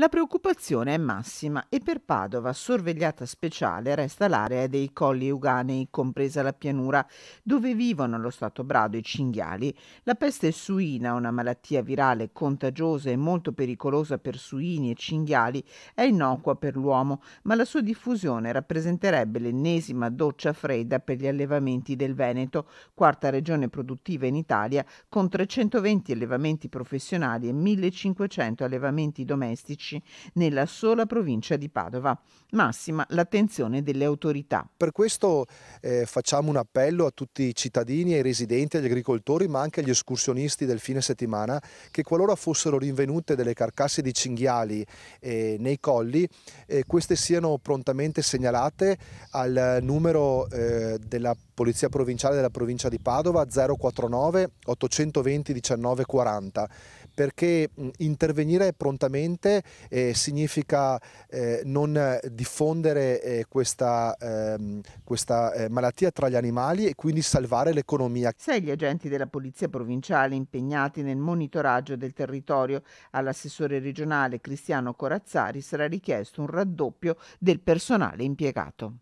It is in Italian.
La preoccupazione è massima e per Padova sorvegliata speciale resta l'area dei colli euganei, compresa la pianura, dove vivono allo stato brado i cinghiali. La peste suina, una malattia virale contagiosa e molto pericolosa per suini e cinghiali, è innocua per l'uomo, ma la sua diffusione rappresenterebbe l'ennesima doccia fredda per gli allevamenti del Veneto, quarta regione produttiva in Italia, con 320 allevamenti professionali e 1500 allevamenti domestici pesci nella sola provincia di Padova. Massima l'attenzione delle autorità. Per questo eh, facciamo un appello a tutti i cittadini, ai residenti, agli agricoltori, ma anche agli escursionisti del fine settimana che qualora fossero rinvenute delle carcasse di cinghiali eh, nei colli, eh, queste siano prontamente segnalate al numero eh, della Polizia Provinciale della provincia di Padova 049 820 1940 perché intervenire prontamente eh, significa eh, non diffondere eh, questa, ehm, questa eh, malattia tra gli animali e quindi salvare l'economia. Sei gli agenti della Polizia Provinciale impegnati nel monitoraggio del territorio. All'assessore regionale Cristiano Corazzari sarà richiesto un raddoppio del personale impiegato.